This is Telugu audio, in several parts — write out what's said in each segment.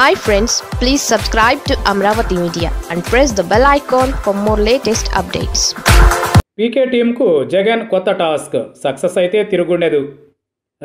hi friends please subscribe to Amaravati media and press the bell icon for more latest updates PK టీంకు జగన్ కొత్త టాస్క్ సక్సెస్ అయితే తిరుగుండదు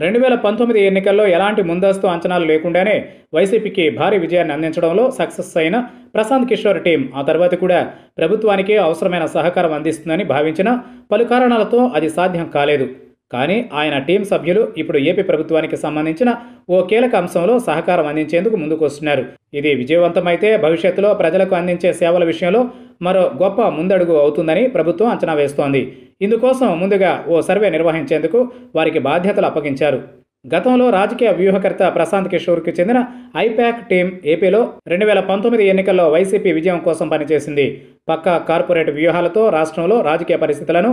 రెండు వేల పంతొమ్మిది ఎన్నికల్లో ఎలాంటి ముందస్తు అంచనాలు లేకుండానే వైసీపీకి భారీ విజయాన్ని అందించడంలో సక్సెస్ అయిన ప్రశాంత్ కిషోర్ టీం ఆ తర్వాత కూడా ప్రభుత్వానికి అవసరమైన సహకారం అందిస్తుందని భావించిన పలు కారణాలతో అది సాధ్యం కాలేదు కానీ ఆయన టీం సభ్యులు ఇప్పుడు ఏపీ ప్రభుత్వానికి సంబంధించిన ఓ కీలక అంశంలో సహకారం అందించేందుకు ముందుకొస్తున్నారు ఇది విజయవంతమైతే భవిష్యత్తులో ప్రజలకు అందించే సేవల విషయంలో మరో గొప్ప ముందడుగు అవుతుందని ప్రభుత్వం అంచనా వేస్తోంది ఇందుకోసం ముందుగా ఓ సర్వే నిర్వహించేందుకు వారికి బాధ్యతలు అప్పగించారు గతంలో రాజకీయ వ్యూహకర్త ప్రశాంత్ కిషోర్కి చెందిన ఐప్యాక్ టీం ఏపీలో రెండు వేల పంతొమ్మిది ఎన్నికల్లో వైసీపీ విజయం కోసం పనిచేసింది పక్కా కార్పొరేట్ వ్యూహాలతో రాష్ట్రంలో రాజకీయ పరిస్థితులను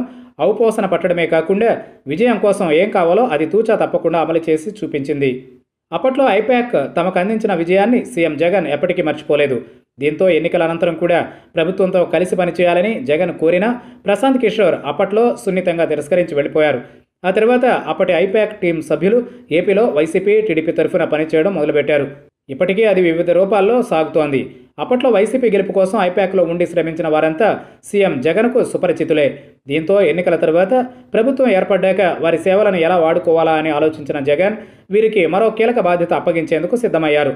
ఔపోసన పట్టడమే కాకుండా విజయం కోసం ఏం కావాలో అది తూచా తప్పకుండా అమలు చేసి చూపించింది అప్పట్లో ఐపాక్ తమకు అందించిన విజయాన్ని సీఎం జగన్ ఎప్పటికీ మర్చిపోలేదు దీంతో ఎన్నికల అనంతరం కూడా ప్రభుత్వంతో కలిసి పనిచేయాలని జగన్ కోరినా ప్రశాంత్ కిషోర్ అప్పట్లో సున్నితంగా తిరస్కరించి వెళ్ళిపోయారు ఆ తర్వాత అప్పటి ఐపాక్ టీం సభ్యులు ఏపీలో వైసీపీ టీడీపీ తరఫున పనిచేయడం మొదలుపెట్టారు ఇప్పటికీ అది వివిధ రూపాల్లో సాగుతోంది అప్పట్లో వైసీపీ గెలుపు కోసం ఐపాక్లో ఉండి శ్రమించిన వారంతా సీఎం జగన్కు సుపరిచితులే దీంతో ఎన్నికల తర్వాత ప్రభుత్వం ఏర్పడ్డాక వారి సేవలను ఎలా వాడుకోవాలా అని ఆలోచించిన జగన్ వీరికి మరో కీలక బాధ్యత అప్పగించేందుకు సిద్ధమయ్యారు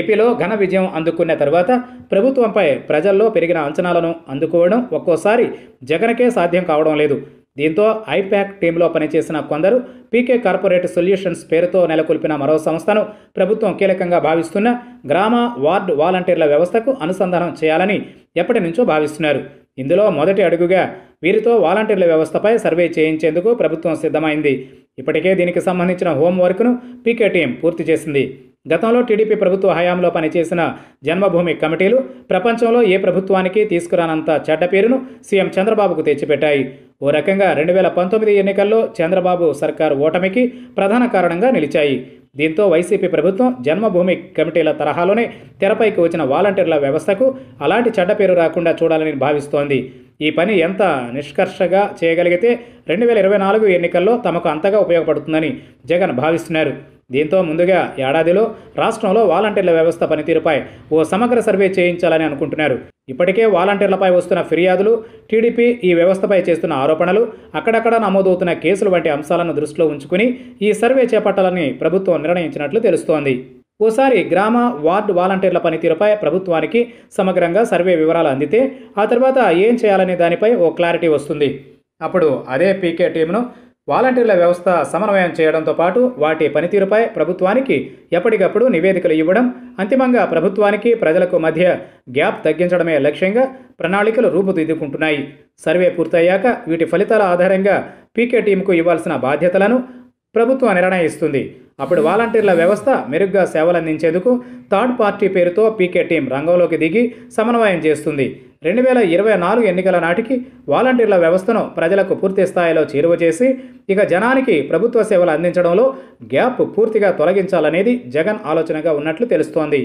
ఏపీలో ఘన విజయం అందుకున్న తర్వాత ప్రభుత్వంపై ప్రజల్లో పెరిగిన అంచనాలను అందుకోవడం ఒక్కోసారి జగన్కే సాధ్యం కావడం లేదు దీంతో ఐప్యాక్ టీంలో పనిచేసిన కొందరు పీకే కార్పొరేట్ సొల్యూషన్స్ పేరుతో నెలకొల్పిన మరో సంస్థను ప్రభుత్వం కీలకంగా భావిస్తున్న గ్రామ వార్డ్ వాలంటీర్ల వ్యవస్థకు అనుసంధానం చేయాలని ఎప్పటి నుంచో భావిస్తున్నారు ఇందులో మొదటి అడుగుగా వీరితో వాలంటీర్ల వ్యవస్థపై సర్వే చేయించేందుకు ప్రభుత్వం సిద్ధమైంది ఇప్పటికే దీనికి సంబంధించిన హోంవర్క్ను పీకే టీం పూర్తి చేసింది గతంలో టీడీపీ ప్రభుత్వ హయాంలో పనిచేసిన జన్మభూమి కమిటీలు ప్రపంచంలో ఏ ప్రభుత్వానికి తీసుకురానంత చెడ్డ పేరును సీఎం చంద్రబాబుకు తెచ్చిపెట్టాయి ఓ రకంగా రెండు వేల పంతొమ్మిది ఎన్నికల్లో చంద్రబాబు సర్కారు ఓటమికి ప్రధాన కారణంగా నిలిచాయి దీంతో వైసీపీ ప్రభుత్వం జన్మభూమి కమిటీల తరహాలోనే తెరపైకి వచ్చిన వాలంటీర్ల వ్యవస్థకు అలాంటి చెడ్డ పేరు రాకుండా చూడాలని భావిస్తోంది ఈ పని ఎంత నిష్కర్షగా చేయగలిగితే రెండు వేల ఇరవై నాలుగు ఎన్నికల్లో తమకు అంతగా ఉపయోగపడుతుందని జగన్ భావిస్తున్నారు దీంతో ముందుగా ఏడాదిలో రాష్ట్రంలో వాలంటీర్ల వ్యవస్థ పనితీరుపై ఓ సమగ్ర సర్వే చేయించాలని అనుకుంటున్నారు ఇప్పటికే వాలంటీర్లపై వస్తున్న ఫిర్యాదులు టీడీపీ ఈ వ్యవస్థపై చేస్తున్న ఆరోపణలు అక్కడక్కడ నమోదవుతున్న కేసులు వంటి అంశాలను దృష్టిలో ఉంచుకుని ఈ సర్వే చేపట్టాలని ప్రభుత్వం నిర్ణయించినట్లు తెలుస్తోంది ఓసారి గ్రామ వార్డు వాలంటీర్ల పనితీరుపై ప్రభుత్వానికి సమగ్రంగా సర్వే వివరాలు అందితే ఆ తర్వాత ఏం చేయాలనే దానిపై ఓ క్లారిటీ వస్తుంది అప్పుడు అదే పీకే టీంను వాలంటీర్ల వ్యవస్థ సమన్వయం చేయడంతో పాటు వాటి పనితీరుపై ప్రభుత్వానికి ఎప్పటికప్పుడు నివేదికలు ఇవ్వడం అంతిమంగా ప్రభుత్వానికి ప్రజలకు మధ్య గ్యాప్ తగ్గించడమే లక్ష్యంగా ప్రణాళికలు రూపుదిద్దుకుంటున్నాయి సర్వే పూర్తయ్యాక వీటి ఫలితాల ఆధారంగా పీకే టీంకు ఇవ్వాల్సిన బాధ్యతలను ప్రభుత్వం నిర్ణయిస్తుంది అప్పుడు వాలంటీర్ల వ్యవస్థ మెరుగ్గా సేవలందించేందుకు థర్డ్ పార్టీ పేరుతో పీకే టీం రంగంలోకి దిగి సమన్వయం చేస్తుంది రెండు వేల ఇరవై నాలుగు ఎన్నికల నాటికి వాలంటీర్ల వ్యవస్థను ప్రజలకు పూర్తి స్థాయిలో చేరువ చేసి ఇక జనానికి ప్రభుత్వ సేవలు అందించడంలో గ్యాప్ పూర్తిగా తొలగించాలనేది జగన్ ఆలోచనగా ఉన్నట్లు తెలుస్తోంది